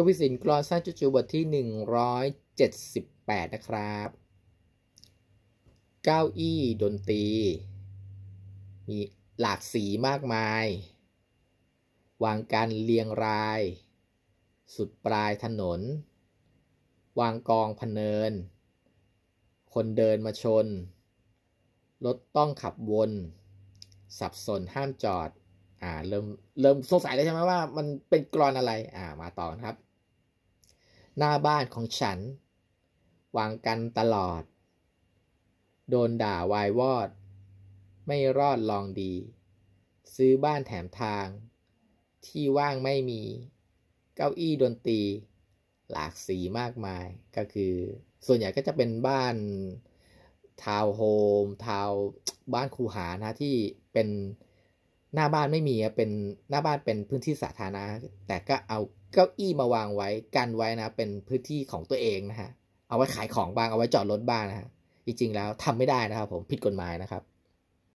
กวิสินกรอซ่าจูจูบทที่ 178 นะครับ เก้าอี้ดนตรี มีหลากสีมากมาย วางการเรียงราย สุดปลายถนน วางกองพเนิน คนเดินมาชน รถต้องขับวน สับสนห้ามจอดอ่าเริ่มเริ่มสงสัยแล้วใช่ไหมว่ามันเป็นกรอนอะไรอ่ามาต่อครับหน้าบ้านของฉัน วางกันตลอด โดนด่าวายวอด ไม่รอดลองดี ซื้อบ้านแถมทาง ที่ว่างไม่มีเก้าอี้ดนตรีหลากสีมากมาย ก็คือ ส่วนใหญ่ก็จะเป็นบ้าน ทาวน์โฮม ทาวบ้านคูหานะที่เป็นหน้าบ้านไม่มีเป็นหน้าบ้านเป็นพื้นที่สาธารณะ แต่ก็เอาเก้าอี้มาวางไว้กันไว้นะ เป็นพื้นที่ของตัวเองนะฮะ เอาไว้ขายของบ้าง เอาไว้จอดรถบ้างนะฮะ จริงๆแล้วทำไม่ได้นะครับผมผิดกฎหมายนะครับ